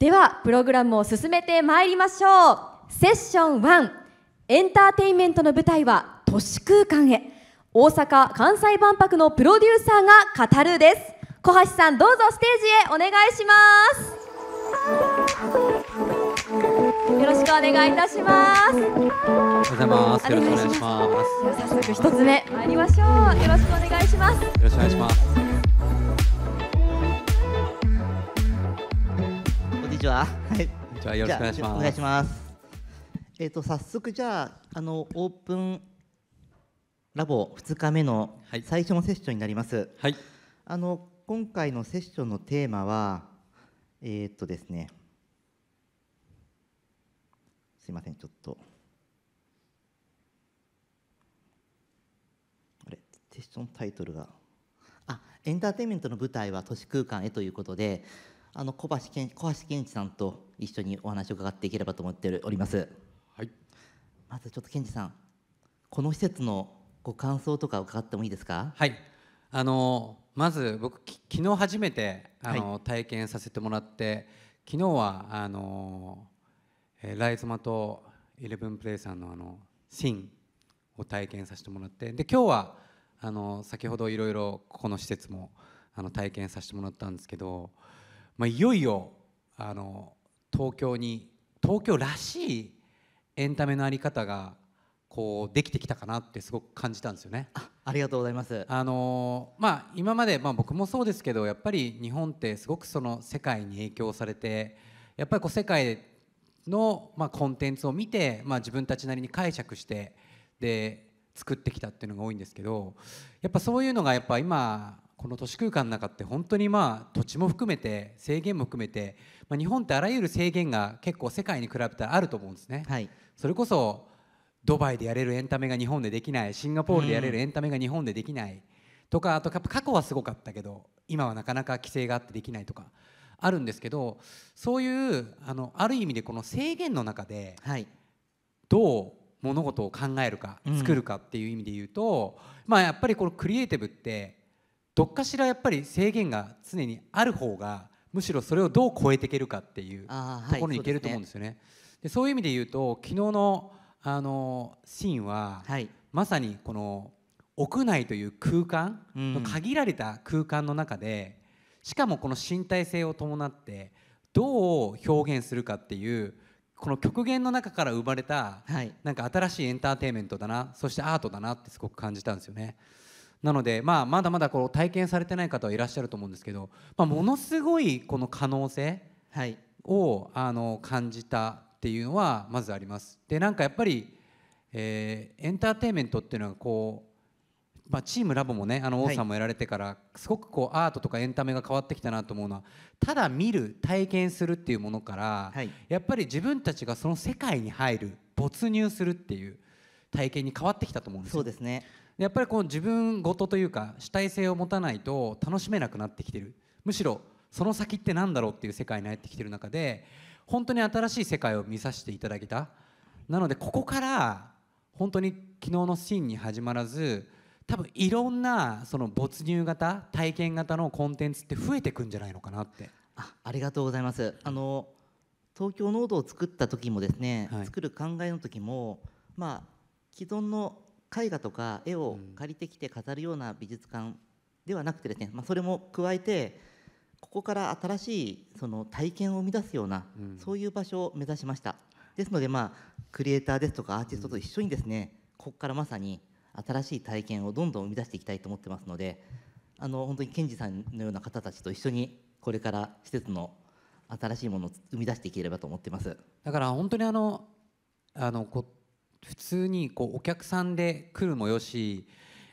ではプログラムを進めてまいりましょうセッション1エンターテインメントの舞台は都市空間へ大阪・関西万博のプロデューサーが語るです小橋さんどうぞステージへお願いしますよろしくお願いいたしますおはようございますよろしくお願いします早速一つ目参りましょうよろしくお願いしますよろしくお願いしますちは。はい。じゃよろしくお願いします。お願いします。えっ、ー、と早速じゃああのオープンラボ2日目の最初のセッションになります。はい。あの今回のセッションのテーマはえっ、ー、とですね。すいませんちょっと。あれセッションタイトルが。あエンターテインメントの舞台は都市空間へということであの小橋健小橋健二さんと一緒にお話を伺っていければと思っております。はい。まずちょっと健二さん、この施設のご感想とか伺ってもいいですか。はい。あのまず僕き昨日初めてあの、はい、体験させてもらって、昨日はあの、えー、ライズマとイレブンプレイさんのあのシンを体験させてもらって、で今日はあの先ほどいろいろここの施設もあの体験させてもらったんですけど。まあ、いよいよあの東京に東京らしいエンタメの在り方がこうできてきたかなってすごく感じたんですよね。ありがとうございます。あのまあ今までまあ僕もそうですけどやっぱり日本ってすごくその世界に影響されてやっぱりこう世界のまあコンテンツを見てまあ自分たちなりに解釈してで作ってきたっていうのが多いんですけどやっぱそういうのがやっぱ今この都市空間の中って本当にまあ土地も含めて制限も含めて、まあ、日本ってあらゆる制限が結構世界に比べたらあると思うんですね、はい、それこそドバイでやれるエンタメが日本でできないシンガポールでやれるエンタメが日本でできない、とかあと過去はすごかったけど今はなかなか規制があってできないとかあるんですけどそういうあのある意味でこの制限の中でどう物事を考えるか作るかっていう意味で言うと、まあやっぱりこのクリエイティブってどっかしらやっぱり制限が常にある方がむしろそれをどう超えていけるかっていうところにいけると思うんですよね。はい、そで、ね、そういう意味で言うと昨日のあのシーンは、はい、まさにこの屋内という空間の限られた空間の中で、うん、しかもこの身体性を伴ってどう表現するかっていうこの極限の中から生まれた、はい、なんか新しいエンターテインメントだなそしてアートだなってすごく感じたんですよね。なので、まあ、まだまだこう体験されてない方はいらっしゃると思うんですけど、まあ、ものすごいこの可能性を、はい、あの感じたっていうのはまずあります。でなんかやっぱり、えー、エンターテインメントっていうのはこう、まあ、チームラボもねあの王さんもやられてから、はい、すごくこうアートとかエンタメが変わってきたなと思うのはただ見る体験するっていうものから、はい、やっぱり自分たちがその世界に入る没入するっていう体験に変わってきたと思うんですよ。そうですねやっぱりこう自分ごとというか主体性を持たないと楽しめなくなってきてるむしろその先って何だろうっていう世界に入ってきてる中で本当に新しい世界を見させていただけたなのでここから本当に昨日のシーンに始まらず多分いろんなその没入型体験型のコンテンツって増えてくんじゃないのかなってあありがとうございますあの東京ノードを作った時もですね、はい、作る考えの時もまあ既存の絵画とか絵を借りてきて飾るような美術館ではなくてですね、まあ、それも加えてここから新しいその体験を生み出すような、そういう場所を目指しましたですのでまあクリエイターですとかアーティストと一緒にですね、ここからまさに新しい体験をどんどん生み出していきたいと思ってますのであの本当に賢治さんのような方たちと一緒にこれから施設の新しいものを生み出していければと思ってますだから本当にあのあのこ普通にこうお客さんで来るもよし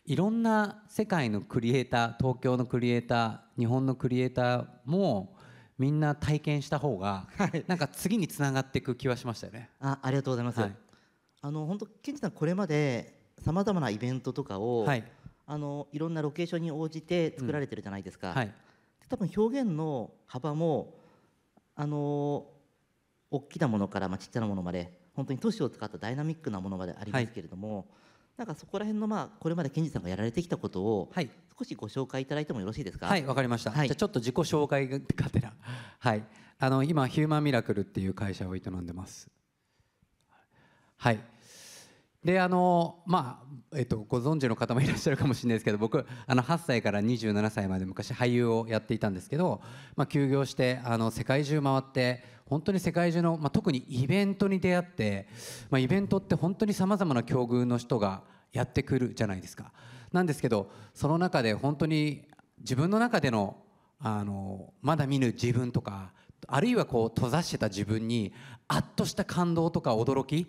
いろんな世界のクリエイター東京のクリエイター日本のクリエイターもみんな体験した方が、はい、なんか次につながっていく気はしましたよね。あありがとうございます、はい、あの本当ケンジさんこれまでさまざまなイベントとかを、はい、あのいろんなロケーションに応じて作られてるじゃないですか、うんはい、多分表現の幅もあの大きなものから、まあ、ちっちゃなものまで本当に都市を使ったダイナミックなものまでありますけれども、はい、なんかそこら辺のまあこれまで賢治さんがやられてきたことを少しご紹介いただいてもよろしいですかはいわかりました、はい、じゃちょっと自己紹介がてらはいあの今ヒューマンミラクルっていう会社を営んでますはいであのまあ、えっと、ご存知の方もいらっしゃるかもしれないですけど僕あの8歳から27歳まで昔俳優をやっていたんですけど、まあ、休業してあの世界中回って本当に世界中の、まあ、特にイベントに出会って、まあ、イベントって本当にさまざまな境遇の人がやってくるじゃないですか。なんですけどその中で本当に自分の中でのあのまだ見ぬ自分とかあるいはこう閉ざしてた自分にあっとした感動とか驚き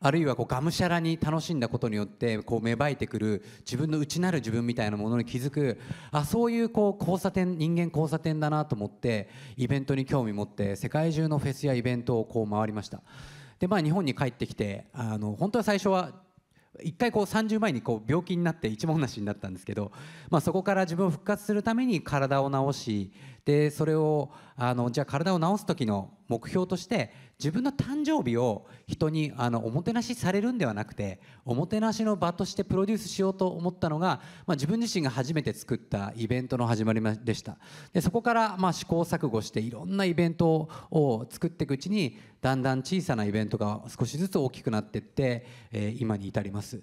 あるいはこうがむしゃらに楽しんだことによってこう芽生えてくる自分の内なる自分みたいなものに気づくあそういうこう交差点人間交差点だなと思ってイベントに興味持って世界中のフェスやイベントをこう回りましたでまあ日本に帰ってきてあの本当は最初は1回こう30前にこう病気になって一文無しになったんですけど、まあ、そこから自分を復活するために体を治しでそれをあのじゃあ体を治す時の目標として自分の誕生日を人にあのおもてなしされるんではなくておもてなしの場としてプロデュースしようと思ったのが、まあ、自分自身が初めて作ったイベントの始まりでしたでそこからまあ試行錯誤していろんなイベントを作っていくうちにだんだん小さなイベントが少しずつ大きくなっていって、えー、今に至ります。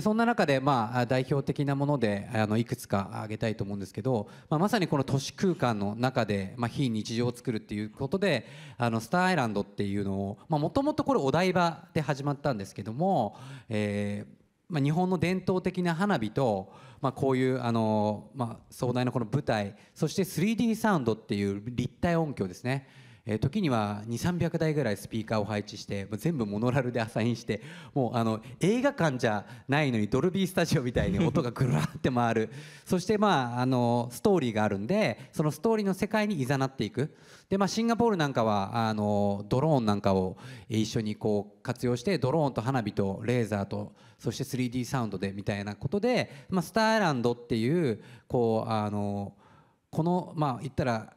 そんな中で、まあ、代表的なものであのいくつか挙げたいと思うんですけど、まあ、まさにこの都市空間の中で、まあ、非日常を作るっていうことであのスターアイランドっていうのをもともとこれお台場で始まったんですけども、えーまあ、日本の伝統的な花火と、まあ、こういうあの、まあ、壮大なこの舞台そして 3D サウンドっていう立体音響ですねえー、時には2300台ぐらいスピーカーを配置して全部モノラルでアサインしてもうあの映画館じゃないのにドルビースタジオみたいに 音がぐらって回るそして、まあ、あのストーリーがあるんでそのストーリーの世界にいざなっていくで、まあ、シンガポールなんかはあのドローンなんかを一緒にこう活用してドローンと花火とレーザーとそして 3D サウンドでみたいなことで、まあ、スターアイランドっていうこうあのこのまあ言ったら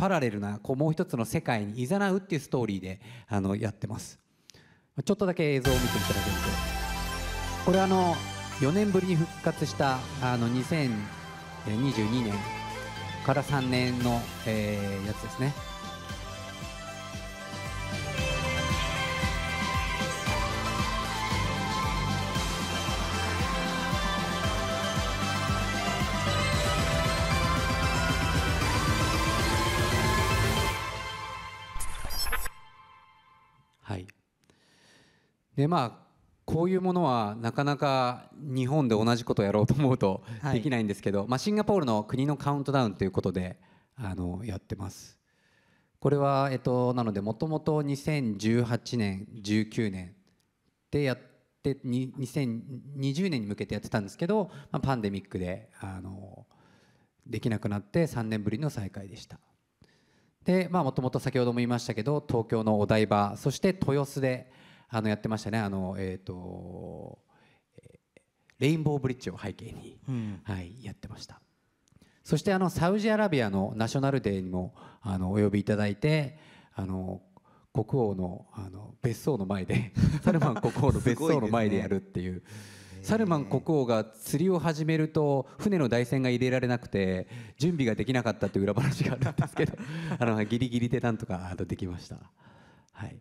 パラレルなこうもう一つの世界に誘うっていうストーリーであのやってますちょっとだけ映像を見ていただけるとこれあの4年ぶりに復活したあの2022年から3年の、えー、やつですねでまあこういうものはなかなか日本で同じことをやろうと思うとできないんですけど、はい、まあ、シンガポールの国のカウントダウンということであのやってます。これは、えっと、なのでもともと2018年19年でやってに2020年に向けてやってたんですけど、まあ、パンデミックであのできなくなって3年ぶりの再開でした。でもともと先ほども言いましたけど東京のお台場そして豊洲であのやってましたねあの、えーとレインボーブリッジを背景に、うん、はい、やってましたそしてあのサウジアラビアのナショナルデーにもあのお呼びいただいてあの国王のあの別荘の前で サルマン国王の別荘の前でやるっていう。サルマン国王が釣りを始めると船の台船が入れられなくて準備ができなかったという裏話があるんですけど あのギリギリでなんとかできました。はい、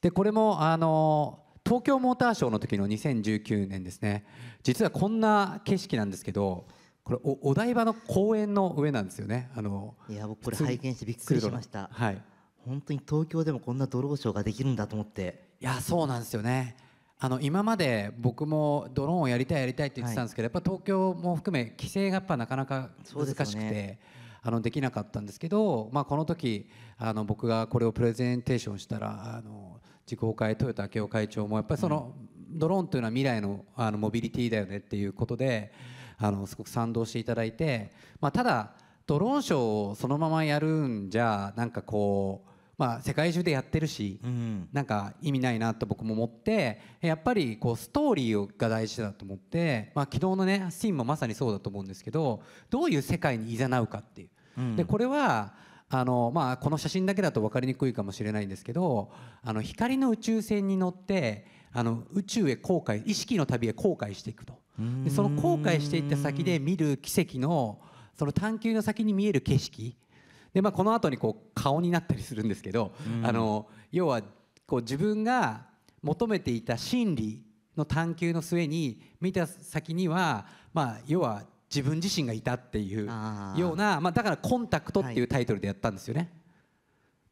でこれもあの東京モーターショーの時の2019年ですね実はこんな景色なんですけどこれお台場の公園の上なんですよねあのいや僕これ拝見してびっくりしました、はい、本当に東京でもこんなドローショーができるんだと思っていやそうなんですよねあの今まで僕もドローンをやりたいやりたいって言ってたんですけど、はい、やっぱ東京も含め規制がやっぱなかなか難しくて、ね、あのできなかったんですけど、まあ、この時あの僕がこれをプレゼンテーションしたらあの自公会豊田明夫会長もやっぱりその、ドローンというのは未来のあのモビリティだよねっていうことであのすごく賛同していただいて、まあ、ただドローンショーをそのままやるんじゃなんかこうまあ、世界中でやってるし、うん、なんか意味ないなと僕も思ってやっぱりこうストーリーが大事だと思って、まあ、昨日のねシーンもまさにそうだと思うんですけどどういう世界にいざなうかっていう。うん、でこれはあのまあ、この写真だけだと分かりにくいかもしれないんですけどあの光の宇宙船に乗ってあの宇宙へ航海意識の旅へ航海していくとでその航海していった先で見る奇跡のその探求の先に見える景色で、まあ、この後にこう顔になったりするんですけど、うん、あの要はこう自分が求めていた真理の探求の末に見た先には、まあ、要は自分自身がいたっていうようなまあ、だから「コンタクト」っていうタイトルでやったんですよね。はい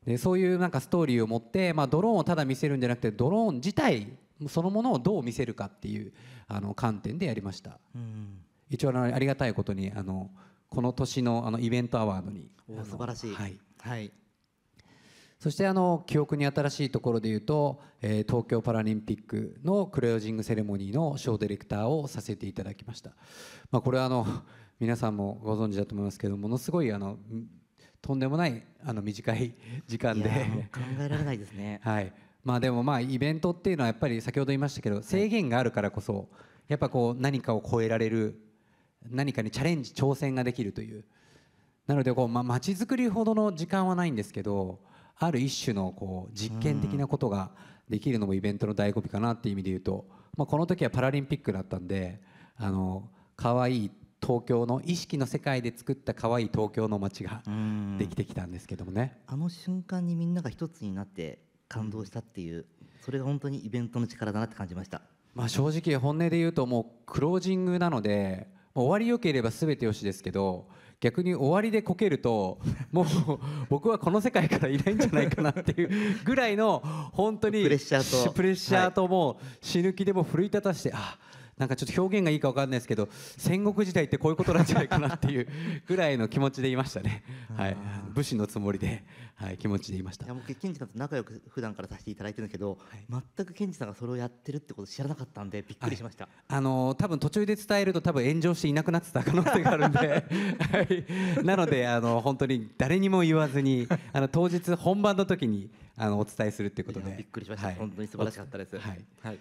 でそういうなんかストーリーを持って、まあ、ドローンをただ見せるんじゃなくてドローン自体そのものをどう見せるかっていうあの観点でやりました、うん、一応あのありがたいことにあのこの年のあのイベントアワードに素晴らしい、はい、はい、そしてあの記憶に新しいところで言うと、えー、東京パラリンピックのクロージングセレモニーのショーディレクターをさせていただきました、まあ、これはあの皆さんもご存知だと思いますけどものすごいあのとんでもないあの短い時間で考えられないですね はいまあでもまあイベントっていうのはやっぱり先ほど言いましたけど制限があるからこそやっぱこう何かを超えられる何かにチャレンジ挑戦ができるというなのでこう、まあ、街づくりほどの時間はないんですけどある一種のこう実験的なことができるのもイベントの醍醐味かなっていう意味で言うと、まあ、この時はパラリンピックだったんであの可愛い東京の意識の世界で作った可愛い東京の街ができてきたんですけどもねあの瞬間にみんなが一つになって感動したっていうそれが本当にイベントの力だなって感じました、まあ、正直本音で言うともうクロージングなので終わりよければ全てよしですけど逆に終わりでこけると もう僕はこの世界からいないんじゃないかなっていうぐらいの本当にプレッシャーとプレッシャーともう死ぬ気でも奮い立たしてあなんかちょっと表現がいいか分かんないですけど戦国時代ってこういうことなんじゃないかなっていう ぐらいの気持ちでいましたね、はい、武士のつもりで、はい、気持ちでいましたいや僕ケンジさんと仲良く普段からさせていただいてるんだけど、はい、全くケンジさんがそれをやってるってこと知らなかったんでびっくりしました、はい、あのー、多分途中で伝えると多分炎上していなくなってた可能性があるんで、はい、なのであの本当に誰にも言わずにあの当日本番の時にあのお伝えするっていうことでびっくりしました、はい、本当に素晴らしかったですはい、はい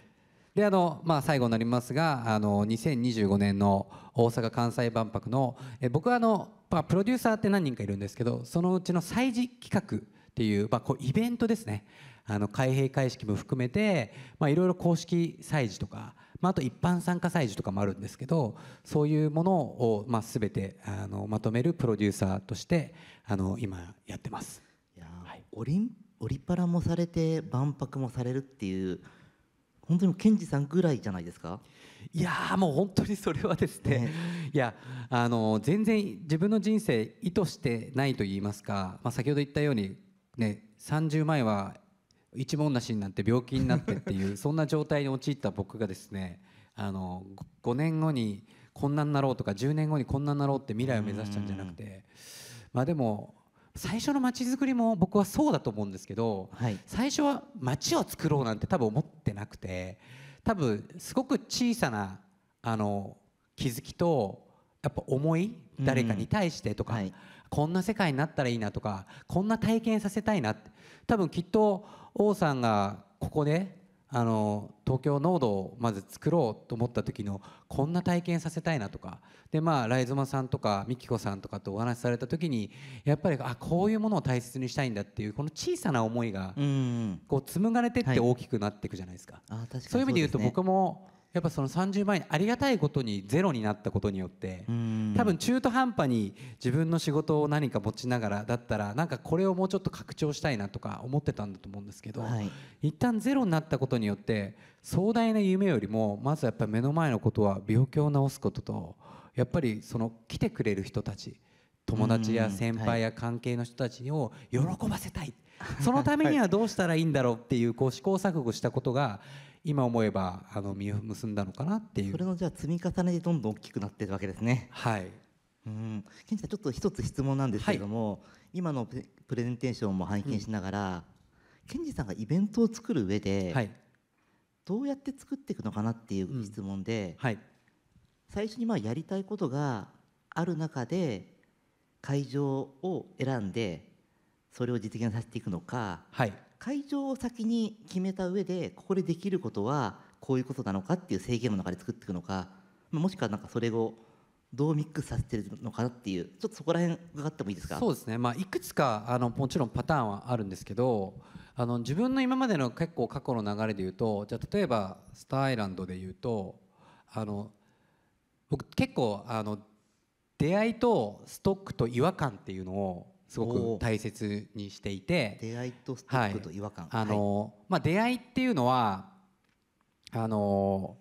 であの、まあ、最後になりますがあの2025年の大阪・関西万博のえ僕はあの、まあ、プロデューサーって何人かいるんですけどそのうちの祭事企画っていう,、まあ、こうイベントですねあの開閉会式も含めていろいろ公式祭事とか、まあ、あと一般参加祭事とかもあるんですけどそういうものを、まあ、全てあのまとめるプロデューサーとしてあの今やってます。いや、はい、オリンオリパラもされて万博もされるっていう本当に賢治さんぐらいじゃないですかいやもう本当にそれはですね、いやあの全然自分の人生意図してないと言いますか、まあ、先ほど言ったように、ね、30前は一文無しになって病気になってっていう そんな状態に陥った僕がですねあの5年後にこんなになろうとか10年後にこんなになろうって未来を目指したんじゃなくてまあでも最初の街づくりも僕はそうだと思うんですけど、はい、最初は街を作ろうなんて多分思ってなくて多分すごく小さなあの気づきとやっぱ思い誰かに対してとか、うんはい、こんな世界になったらいいなとかこんな体験させたいなって多分きっと王さんがここであの東京濃度をまず作ろうと思った時のこんな体験させたいなとかでまあライゾマさんとかミキコさんとかとお話しされた時にやっぱりあこういうものを大切にしたいんだっていうこの小さな思いがこう紡がれてって大きくなっていくじゃないですか。はい、そういう意味で言うと僕もやっぱその30万円ありがたいことにゼロになったことによって多分中途半端に自分の仕事を何か持ちながらだったらなんかこれをもうちょっと拡張したいなとか思ってたんだと思うんですけど、はい、一旦ゼロになったことによって壮大な夢よりもまずやっぱ目の前のことは病気を治すこととやっぱりその来てくれる人たち友達や先輩や関係の人たちを喜ばせたい、そのためにはどうしたらいいんだろうっていうこう試行錯誤したことが今思えばあの実を結んだのかなっていうそれのじゃあ積み重ねでどんどん大きくなってるわけですねはいうん健ちゃんちょっと一つ質問なんですけども、はい、今のプレゼンテーションも拝見しながら、うん、健さんがイベントを作る上で、はい、どうやって作っていくのかなっていう質問で、うんはい、最初にまあやりたいことがある中で会場を選んでそれを実現させていくのか、はい、会場を先に決めた上でここでできることはこういうことなのかっていう制限の中で作っていくのかもしくはなんかそれをどうミックスさせてるのかなっていうちょっとそこら辺伺ってもいいですかそうですね、まあ、いくつかあのもちろんパターンはあるんですけどあの自分の今までの結構過去の流れで言うとじゃあ例えばスターアイランドで言うとあの僕結構あの出会いとストックと違和感っていうのをすごく大切にしていて出会いとステップと違和感、はい、あのまあ、出会いっていうのはあの、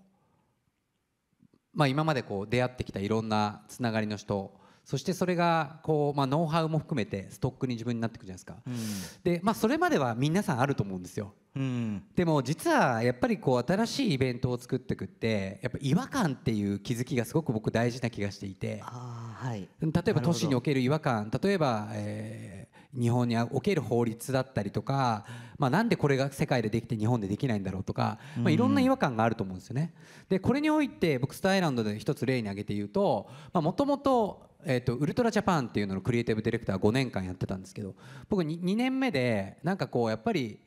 まあ、今までこう出会ってきたいろんなつながりの人そしてそれがこう、まあ、ノウハウも含めてストックに自分になっていくじゃないですか、うん、で、まあ、それまでは皆さんあると思うんですようん、でも実はやっぱりこう新しいイベントを作ってくってやっぱ違和感っていう気づきがすごく僕大事な気がしていて、はい、例えば都市における違和感例えば、えー、日本における法律だったりとか、まあ、なんでこれが世界でできて日本でできないんだろうとか、まあ、いろんな違和感があると思うんですよね。でこれにおいて僕スタイランドで一つ例に挙げて言うともともとえーと、とウルトラジャパンっていうののクリエイティブディレクター5年間やってたんですけど僕 2, 2年目でなんかこうやっぱり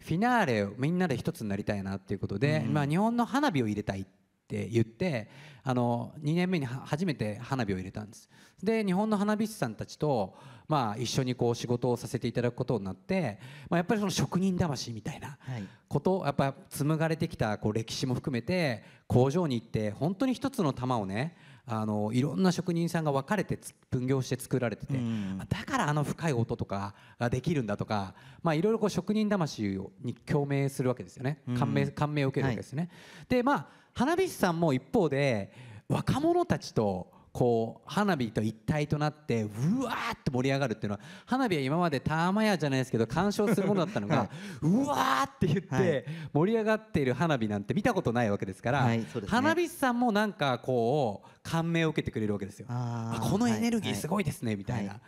フィナーレをみんなで一つになりたいなっていうことで、まあ、日本の花火を入れたいっって言ってあの2年目に初めて花火を入れたんですで日本の花火師さんたちと、まあ、一緒にこう仕事をさせていただくことになって、まあ、やっぱりその職人魂みたいなこと、はい、やっぱ紡がれてきたこう歴史も含めて工場に行って本当に一つの玉をねあのいろんな職人さんが分かれて分業して作られてて、うん、だからあの深い音とかができるんだとか、まあ、いろいろこう職人魂に共鳴するわけですよね感銘感銘を受けるわけですね。はい、でまあ花火師さんも一方で若者たちとこう花火と一体となってうわーって盛り上がるっていうのは花火は今までたまやじゃないですけど鑑賞するものだったのが、うわーって言って盛り上がっている花火なんて見たことないわけですから、花火師さんもなんかこう感銘を受けてくれるわけですよ。あこのエネルギーすごいですね、みたいな。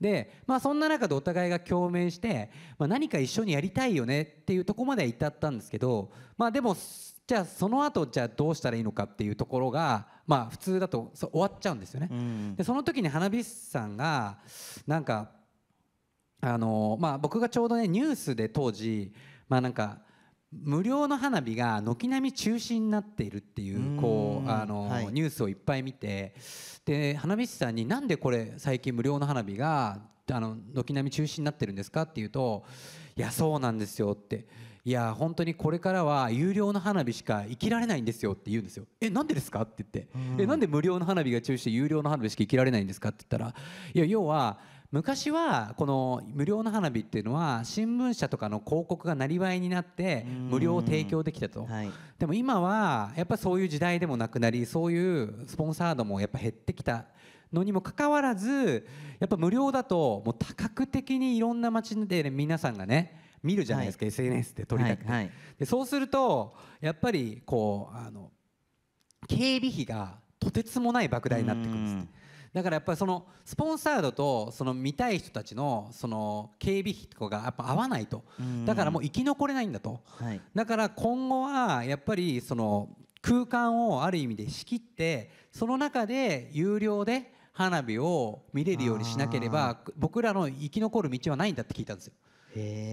で、まあ、そんな中でお互いが共鳴して、まあ、何か一緒にやりたいよねっていうとこまでは至ったんですけど、まあ、でもじゃあその後じゃあどうしたらいいのかっていうところがまあ普通だと終わっちゃうんですよね。うん、でその時に花火師さんがなんかあのまあ僕がちょうどねニュースで当時まあなんか無料の花火が軒並み中止になっているっていうこうあの、ニュースをいっぱい見てで花火師さんになんでこれ最近無料の花火があの軒並み中止になってるんですかっていうといやそうなんですよって。いや本当にこれからは有料の花火しか生きられないんですよって言うんですよえなんでですかって言って、うん、えなんで無料の花火が中止して有料の花火しか生きられないんですかって言ったらいや要は昔はこの無料の花火っていうのは新聞社とかの広告がなりわいになって無料を提供できたと、はい、でも今はやっぱそういう時代でもなくなりそういうスポンサードもやっぱ減ってきたのにもかかわらずやっぱ無料だともう多角的にいろんな街で、ね、皆さんがね見るじゃないですか、はい、SNS で撮りたくて、はいはい、でそうするとやっぱりこうあの警備費がとてつもない莫大になってくるんです、ね、だからやっぱりそのスポンサードとその見たい人たちのその警備費とかがやっぱ合わないとだからもう生き残れないんだと、はい、だから今後はやっぱりその空間をある意味で仕切ってその中で有料で花火を見れるようにしなければ僕らの生き残る道はないんだって聞いたんですよ。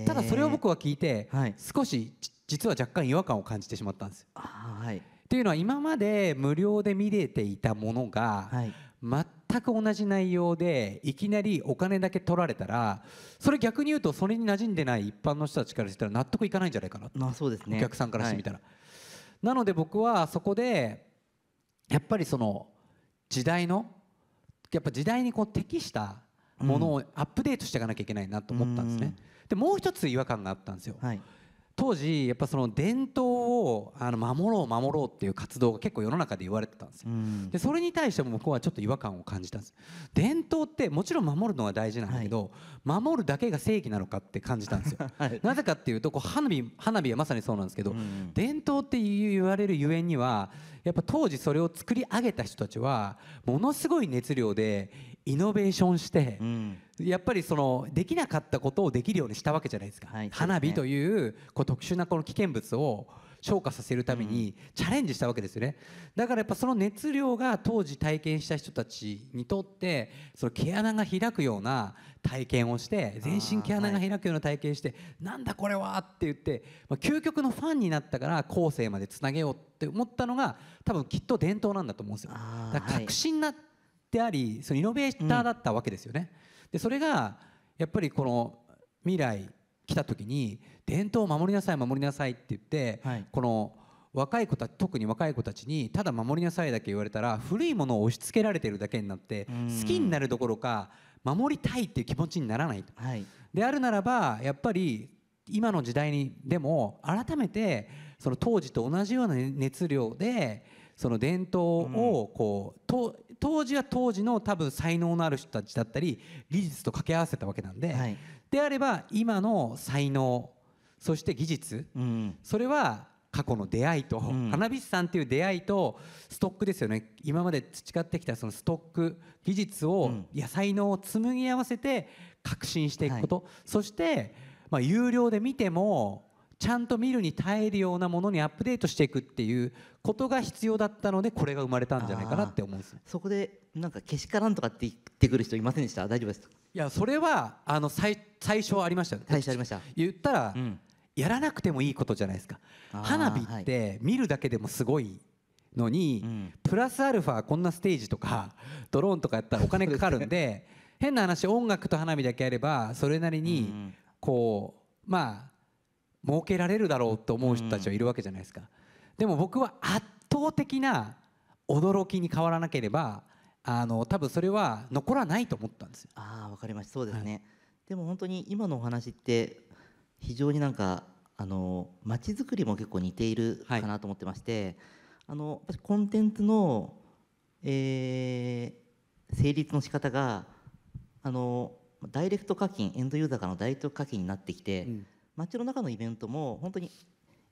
ただそれを僕は聞いて、はい、少し実は若干違和感を感じてしまったんですよ。はい、っていうのは今まで無料で見れていたものが、はい、全く同じ内容でいきなりお金だけ取られたらそれ逆に言うとそれに馴染んでない一般の人たちからしたら納得いかないんじゃないかなまあそうですね、お客さんからしてみたら。はい、なので僕はそこでやっぱりその時代のやっぱ時代にこう適したものをアップデートしていかなきゃいけないなと思ったんですね。うんでもう一つ違和感があったんですよ。はい、当時やっぱその伝統をあの守ろう守ろうっていう活動が結構世の中で言われてたんですよ。でそれに対しても僕はちょっと違和感を感じたんです。伝統ってもちろん守るのは大事なんだけど、はい、守るだけが正義なのかって感じたんですよ。はい、なぜかっていうとこう花火花火はまさにそうなんですけど、伝統って言われるゆえにはやっぱ当時それを作り上げた人たちはものすごい熱量でイノベーションして、うん、やっぱりそのできなかったことをできるようにしたわけじゃないですか、はい、花火というこう特殊なこの危険物を消化させるためにチャレンジしたわけですよねだからやっぱその熱量が当時体験した人たちにとってその毛穴が開くような体験をして全身毛穴が開くような体験して、はい、なんだこれはって言って、まあ、究極のファンになったから後世までつなげようって思ったのが多分きっと伝統なんだと思うんですよ。だから革新なってあり、そのイノベーターだったわけですよね。うんでそれがやっぱりこの未来来た時に伝統を守りなさい守りなさいって言って、はい、この若い子た特に若い子たちにただ守りなさいだけ言われたら古いものを押し付けられてるだけになって好きになるどころか守りたいっていう気持ちにならないと、はい、であるならばやっぱり今の時代にでも改めてその当時と同じような熱量でその伝統をこう、と当時は当時の多分才能のある人たちだったり技術と掛け合わせたわけなんで、はい、であれば今の才能そして技術、うん、それは過去の出会いと、うん、花火師さんっていう出会いとストックですよね今まで培ってきたそのストック技術を、うん、いや才能を紡ぎ合わせて革新していくこと、はい、そして、まあ、有料で見てもちゃんと見るに耐えるようなものにアップデートしていくっていうことが必要だったのでこれが生まれたんじゃないかなって思うんですそこでなんかけしからんとかって言ってくる人いませんでした大丈夫ですいやそれはあの最最初ありました最初ありました言ったら、うん、やらなくてもいいことじゃないですか花火って見るだけでもすごいのに、はいプラスアルファこんなステージとかドローンとかやったらお金かかるんで 変な話音楽と花火だけやればそれなりにこう、うん、まあ儲けられるだろうと思う人たちはいるわけじゃないですか、うん、でも僕は圧倒的な驚きに変わらなければあの多分それは残らないと思ったんですよあ分かりましたそうですね、はい、でも本当に今のお話って非常になんかあの街づくりも結構似ているかなと思ってまして、はい、あのコンテンツの、えー、成立の仕方があのダイレクト課金エンドユーザーからのダイレクト課金になってきて、うん街の中のイベントも本当に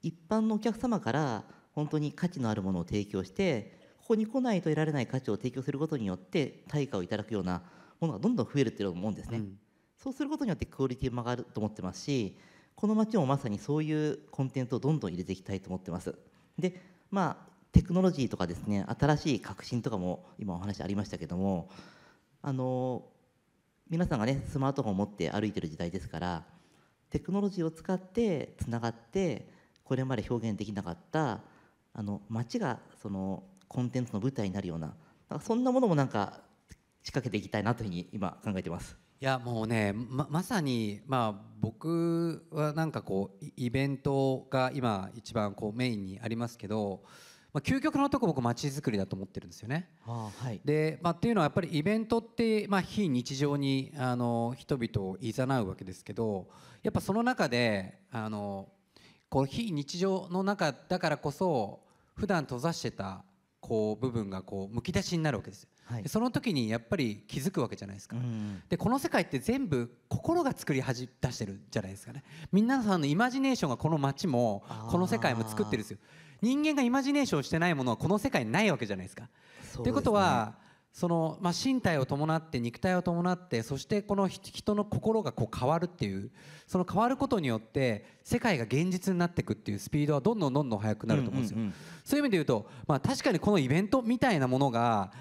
一般のお客様から本当に価値のあるものを提供してここに来ないと得られない価値を提供することによって対価をいただくようなものがどんどん増えるっていう思うんですね、うん、そうすることによってクオリティも上がると思ってますしこの街もまさにそういうコンテンツをどんどん入れていきたいと思ってますでまあテクノロジーとかですね新しい革新とかも今お話ありましたけどもあの皆さんがねスマートフォンを持って歩いてる時代ですからテクノロジーを使ってつながってこれまで表現できなかったあの街がそのコンテンツの舞台になるようなそんなものもなんか仕掛けていきたいなというふうに今考えてます。いやもうねままさに、まあ、僕はなんかこうイベントが今一番こうメインにありますけどまあ、究極のとこ僕ちづくりだと思ってるんですよね。あはい、で、まあ、っていうのはやっぱりイベントって、まあ、非日常にあの人々をいざなうわけですけどやっぱその中であのこう非日常の中だからこそ普段閉ざしてたこう部分がこうむき出しになるわけですよ。はい、その時にやっぱり気づくわけじゃないですか、うん、でこの世界って全部心が作り出してるじゃないですかね皆さんのイマジネーションがこの街もこの世界も作ってるんですよ人間がイマジネーションしてないものはこの世界にないわけじゃないですか。と、ね、いうことはその、まあ、身体を伴って肉体を伴ってそしてこの人の心がこう変わるっていうその変わることによって世界が現実になっていくっていうスピードはどんどんどんどん速くなると思うんですよ。そういう意味で言うと、まあ、確かにこのイベントみたいなものが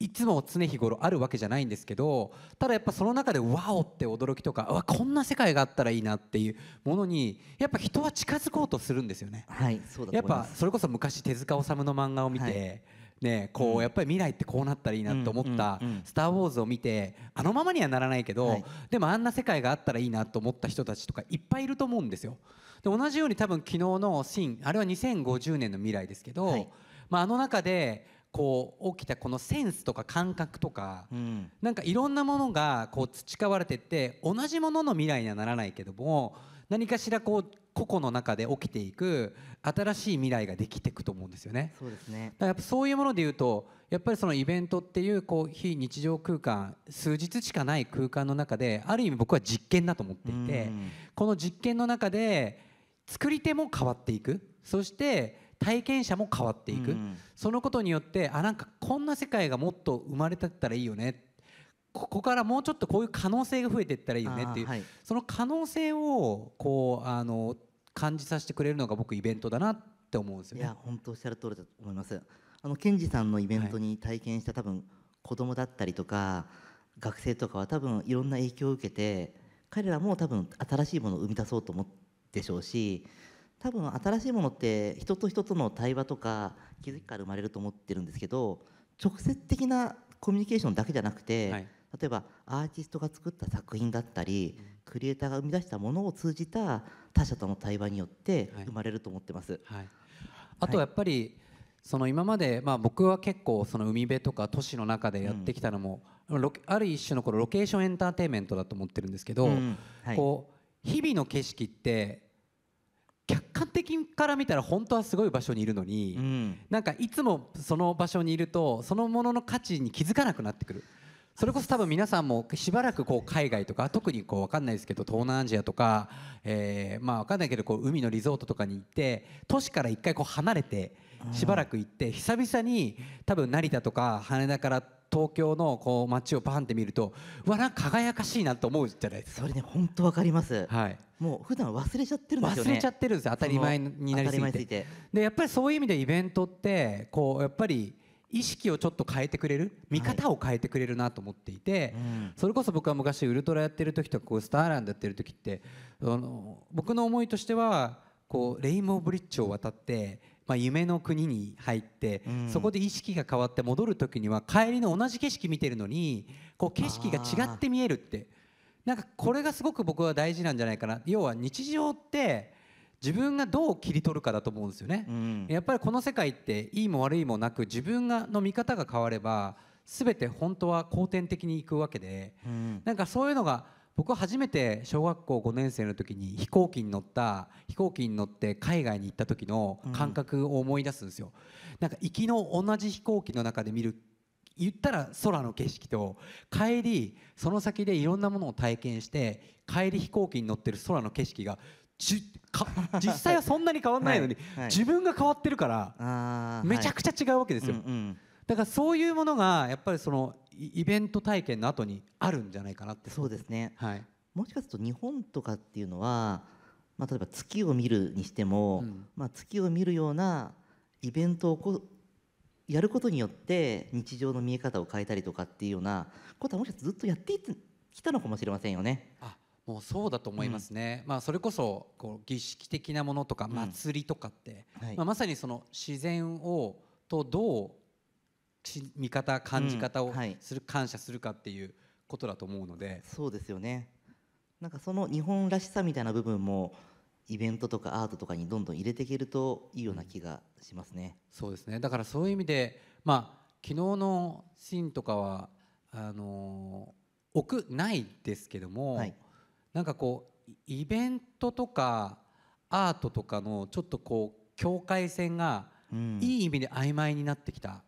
いつも常日頃あるわけじゃないんですけどただやっぱその中で「ワオ!」って驚きとかわこんな世界があったらいいなっていうものにやっぱ人は近づこうとするんですよね。はい、そうだやっぱそれこそ昔手塚治虫の漫画を見て、はい、ね、こうやっぱり未来ってこうなったらいいなと思った「スター・ウォーズ」を見てあのままにはならないけど、はい、でもあんな世界があったらいいなと思った人たちとかいっぱいいると思うんですよ。で同じように多分昨日のシーンあれは2050年の未来ですけど、はい、まあ、あの中でこう起きたこのセンスとか感覚とか、うん、なんかいろんなものがこう培われてって同じものの未来にはならないけども何かしらこう個々の中で起きていく新しい未来ができていくと思うんですよね。そうですね。だからやっぱそういうもので言うと、やっぱりそのイベントっていうこう非日常空間、数日しかない空間の中で、ある意味僕は実験だと思っていて、この実験の中で作り手も変わっていく、そして体験者も変わっていく、うん、そのことによってあなんかこんな世界がもっと生まれてったらいいよねここからもうちょっとこういう可能性が増えていったらいいよねっていう、はい、その可能性をこうあの感じさせてくれるのが僕イベントだなって思うんですよ、ね、いや本当おっしゃる通りだと思います。あのケンジさんのイベントに体験した、多分子供だったりとか学生とかは多分いろんな影響を受けて彼らも多分新しいものを生み出そうと思うでしょうし多分新しいものって人と人との対話とか気づきから生まれると思ってるんですけど直接的なコミュニケーションだけじゃなくて、はい、例えばアーティストが作った作品だったり、クリエイターが生み出したものを通じた他者との対話によって生まれると思ってます。はいはい、あとやっぱり、その今まで、まあ、僕は結構その海辺とか都市の中でやってきたのも、ある一種のこロケーションエンターテインメントだと思ってるんですけど、こう日々の景色って観的から見たら本当はすごい場所にいるのに、うん、なんかいつもその場所にいるとそのものの価値に気づかなくなってくる。それこそ多分皆さんもしばらくこう海外とか特にこう分かんないですけど東南アジアとか、えー、まあ分かんないけどこう海のリゾートとかに行って都市から一回こう離れてしばらく行って久々に多分成田とか羽田から東京のこう街をバンって見るとわなんか輝かしいなと思うじゃないですかそれね本当わかります、はい、もう普段忘れちゃってるんですよね忘れちゃってるんです当たり前になりすぎてでやっぱりそういう意味でイベントってこうやっぱり意識をちょっと変えてくれる見方を変えてくれるなと思っていて、はいうん、それこそ僕は昔ウルトラやってる時とかこうスターランドやってる時ってあの僕の思いとしてはこうレインボーブリッジを渡ってまあ、夢の国に入って、うん、そこで意識が変わって戻る時には帰りの同じ景色見てるのにこう景色が違って見えるってなんかこれがすごく僕は大事なんじゃないかな要は日常って自分がどう切り取るかだと思うんですよね、うん、やっぱりこの世界っていいも悪いもなく自分がの見方が変われば全て本当は後天的にいくわけで、うん、なんかそういうのが僕は初めて小学校5年生の時に飛行機に乗った飛行機に乗って海外に行った時の感覚を思い出すんですよ。うん、なんか行きの同じ飛行機の中で見る言ったら空の景色と帰りその先でいろんなものを体験して帰り飛行機に乗ってる空の景色が実際はそんなに変わんないのに、はいはい、自分が変わってるからめちゃくちゃ違うわけですよ。はいうんうんだからそういうものがやっぱりそのイベント体験の後にあるんじゃないかなってそうですね、はい、もしかすると日本とかっていうのは、まあ、例えば月を見るにしても、うん、まあ、月を見るようなイベントをこやることによって日常の見え方を変えたりとかっていうようなことはもしかしたらずっとやってきたのかもしれませんよね。あもうそうだと思いますね、うん、まあ、それこそこう儀式的なものとか祭りとかって、うんはい、まあ、まさにその自然をとどう見方感じ方をする、うんはい、感謝するかっていうことだと思うのでそうですよねなんかその日本らしさみたいな部分もイベントとかアートとかにどんどん入れていけるといいような気がしますね。そうですねだからそういう意味で、まあ、昨日のシーンとかはあのー、置くないですけども、はい、なんかこうイベントとかアートとかのちょっとこう境界線がいい意味で曖昧になってきた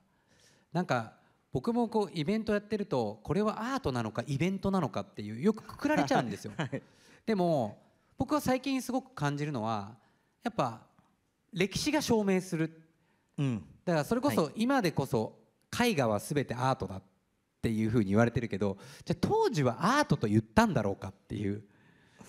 なんか僕もこうイベントやってるとこれはアートなのかイベントなのかっていうよくくくられちゃうんですよ、はい、でも僕は最近すごく感じるのはやっぱ歴史が証明する、うん、だからそれこそ今でこそ絵画は全てアートだっていうふうに言われてるけどじゃあ当時はアートと言ったんだろうかっていう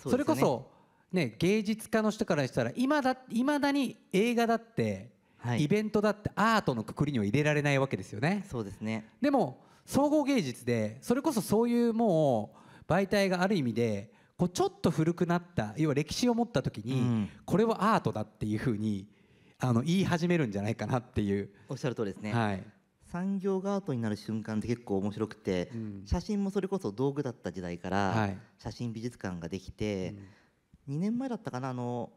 それこそね芸術家の人からしたらいま未だに映画だってはい、イベントだってアートのくくりには入れられないわけですよね。そうですねでも総合芸術でそれこそそういうもう媒体がある意味でこうちょっと古くなった要は歴史を持った時に、うん、これはアートだっていうふうにあの言い始めるんじゃないかなっていうおっしゃる通りですね、はい、産業がアートになる瞬間って結構面白くて、うん、写真もそれこそ道具だった時代から写真美術館ができて、2年前だったかなあの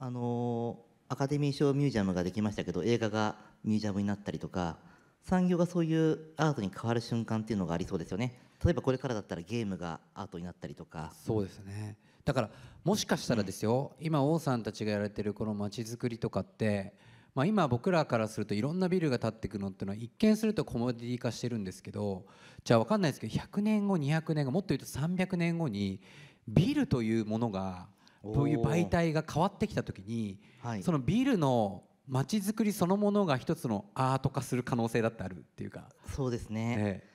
あのーアカデミー賞ミュージアムができましたけど映画がミュージアムになったりとか産業がそういうアートに変わる瞬間っていうのがありそうですよね例えばこれからだったらゲームがアートになったりとかそうですねだからもしかしたらですよ、うん、今王さんたちがやられてるこのまちづくりとかってまあ、今僕らからするといろんなビルが建っていくのっていうのは一見するとコモディ化してるんですけどじゃあ分かんないですけど100年後200年後もっと言うと300年後にビルというものがという媒体が変わってきた時に、そのビルの街づくりそのものが一つのアート化する可能性だってあるっていうかそうですね、ええ、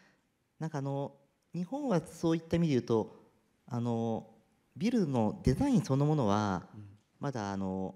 なんかあの日本はそういった意味で言うとあのビルのデザインそのものは、まだあの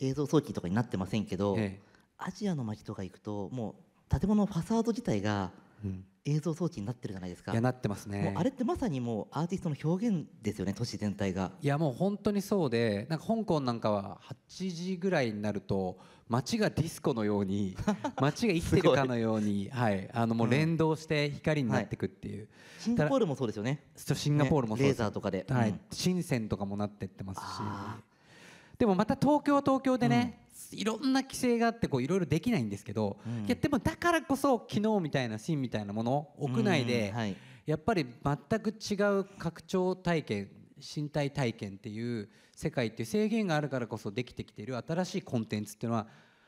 映像装置とかになってませんけど、ええ、アジアの街とか行くともう建物ファサード自体が、うん、映像装置になってるじゃないですかいやなってますねあれってまさにもうアーティストの表現ですよね都市全体がいやもう本当にそうでなんか香港なんかは8時ぐらいになると街がディスコのように 街が生きてるかのように、はい、あのもう連動して光になっていくっていう、うんはい、シンガポールもそうですよねシンガポールもそうです、ね、レーザーとかで、はい、うん、深センとかもなってってますしでもまた東京は東京でね、うんいろんな規制があってこういろいろできないんですけど、うん、いやでもだからこそ昨日みたいなシーンみたいなもの屋内で、はい、やっぱり全く違う拡張体験身体体験っていう世界っていう制限があるからこそできてきている新しいコンテンツっていうのは、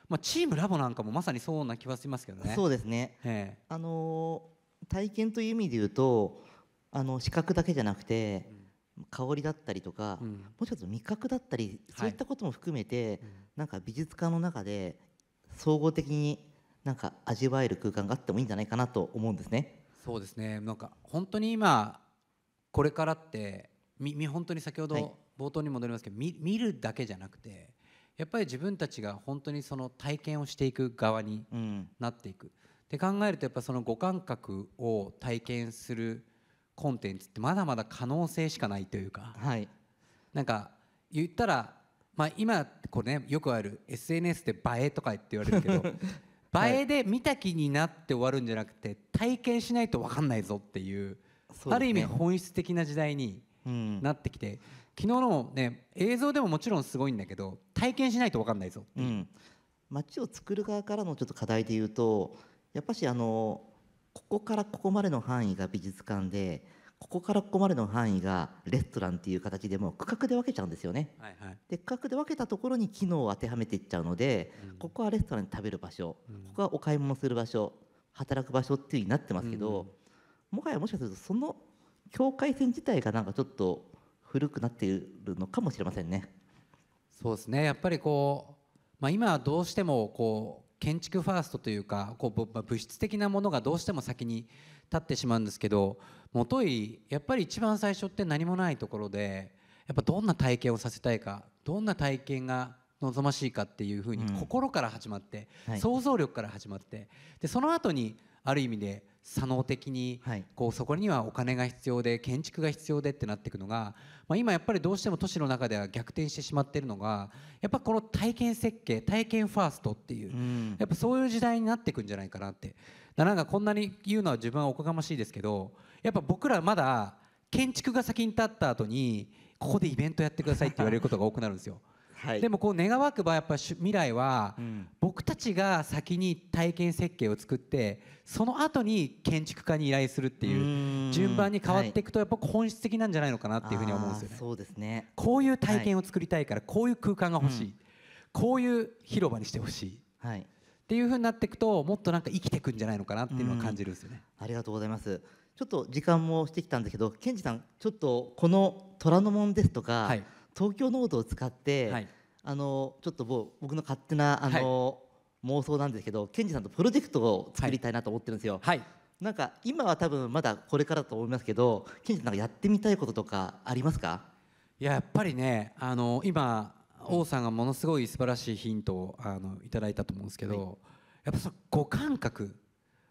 まあ、チームラボなんかもまさにそうな気はしますけどね。そうですね、あのー、体験という意味で言うとあの視覚だけじゃなくて、香りだったりとか、うん、もうかすと味覚だったりそういったことも含めて、はい、なんか美術家の中で総合的になんか味わえる空間があってもいいんじゃないかなと思うんですね。そうですねなんか本当に今これからってみ本当に先ほど冒頭に戻りますけど、はい、見るだけじゃなくてやっぱり自分たちが本当にその体験をしていく側になっていく。うん、って考えるとやっぱその五感覚を体験するコンテンツってまだまだ可能性しかないというか、はい、なんか言ったら、まあ、今これ、ね、よくある SNS で映えとかって言われるけど はい、映えで見た気になって終わるんじゃなくて体験しないと分かんないぞっていう、ね、ある意味本質的な時代になってきて、うん、昨日の、ね、映像でももちろんすごいんだけど体験しないと分かんないぞ、うん、街を作る側からのちょっと課題で言うとやっぱしあのここからここまでの範囲が美術館でここからここまでの範囲がレストランっていう形でも区画で分けちゃうんですよね。はいはい、で区画で分けたところに機能を当てはめていっちゃうので、うん、ここはレストランに食べる場所、うん、ここはお買い物する場所働く場所っていうになってますけど、うん、もはやもしかするとその境界線自体がなんかちょっと古くなっているのかもしれませんね。そうですねやっぱりこう、まあ、今どうしてもこう建築ファーストというかこう物質的なものがどうしても先に立ってしまうんですけどもといやっぱり一番最初って何もないところでやっぱどんな体験をさせたいかどんな体験が望ましいかっていうふうに心から始まって、想像力から始まってでその後にある意味で作能的に、こうそこにはお金が必要で建築が必要でってなっていくのが、ま今やっぱりどうしても都市の中では逆転してしまってるのがやっぱこの体験設計体験ファーストっていう、やっぱそういう時代になっていくんじゃないかなってだなんかこんなに言うのは自分はおこがましいですけどやっぱ僕らまだ建築が先に立った後にここでイベントやってくださいって言われることが多くなるんですよ。でもこう願わくばやっぱ未来は僕たちが先に体験設計を作ってその後に建築家に依頼するっていう順番に変わっていくとやっぱ本質的なんじゃないのかなっていうふうに思うんですよね。そうですねこういう体験を作りたいからこういう空間が欲しい、こういう広場にしてほしい。はいっていううになっていくともっとなんか生きていくんじゃないのかなっていうのは感じるんですよね。ありがとうございます。ちょっと時間もしてきたんですけど、ケンジさん、ちょっとこの虎ノ門ですとか、はい、東京ノートを使って、はい、あのちょっと僕の勝手なあの、妄想なんですけどケンジさんとプロジェクトを作りたいなと思ってるんですよ。はい、なんか今は多分まだこれからと思いますけどケンジさんなんかやってみたいこととかありますかいややっぱりねあの今王さんがものすごい素晴らしいヒントをあのいただいたと思うんですけど、はい、やっぱその五感覚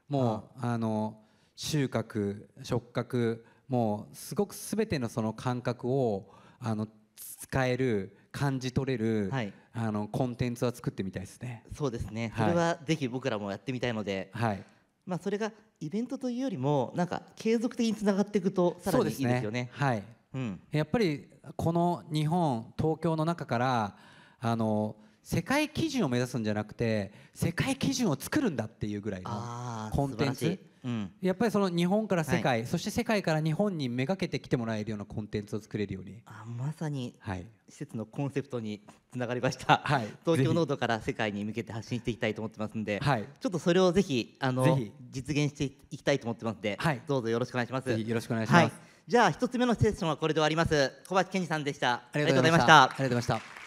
もうあの収穫触覚もうすごく全てのその感覚をあの使える感じ取れる、はい、あのコンテンツは作ってみたいですね。そうですね、はい、それはぜひ僕らもやってみたいので、はい、まあ、それがイベントというよりもなんか継続的につながっていくとさらにいいですよね。ねはい、うん、やっぱりこの日本東京の中からあの世界基準を目指すんじゃなくて世界基準を作るんだっていうぐらいのコンテンツ。うん、やっぱりその日本から世界、はい、そして世界から日本にめがけて来てもらえるようなコンテンツを作れるようにあまさに施設のコンセプトにつながりました、はい、東京濃度から世界に向けて発信していきたいと思ってますんで、はい、ちょっとそれをぜひあの実現していきたいと思ってますんで、どうぞよろしくお願いします。よろしくお願いします、じゃあ一つ目のセッションはこれで終わります小橋健二さんでしたありがとうございましたありがとうございました